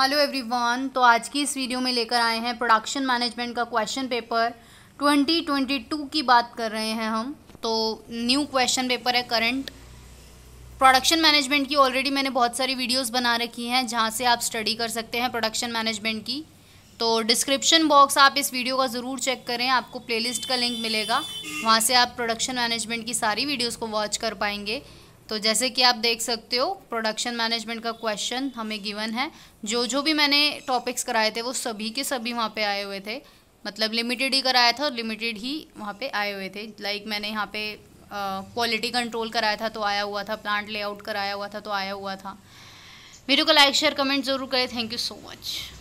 hello everyone तो आज की इस वीडियो में लेकर आए हैं प्रोडक्शन मैनेजमेंट का क्वेश्चन पेपर 2022 की बात कर रहे हैं हम तो न्यू क्वेश्चन पेपर है करंट प्रोडक्शन मैनेजमेंट की ऑलरेडी मैंने बहुत सारी वीडियोस बना रखी हैं जहाँ से आप स्टडी कर सकते हैं प्रोडक्शन मैनेजमेंट की तो डिस्क्रिप्शन बॉक्स आप इस वीडियो का ज़रूर चेक करें आपको प्लेलिस्ट का लिंक मिलेगा वहाँ से आप प्रोडक्शन मैनेजमेंट की सारी वीडियोज़ को वॉच कर पाएंगे तो जैसे कि आप देख सकते हो प्रोडक्शन मैनेजमेंट का क्वेश्चन हमें गिवन है जो जो भी मैंने टॉपिक्स कराए थे वो सभी के सभी वहाँ पे आए हुए थे मतलब लिमिटेड ही कराया था और लिमिटेड ही वहाँ पे आए हुए थे लाइक मैंने यहाँ पे क्वालिटी कंट्रोल कराया था तो आया हुआ था प्लांट लेआउट कराया हुआ था तो आया हुआ था वीडियो को लाइक शेयर कमेंट ज़रूर करें थैंक यू सो मच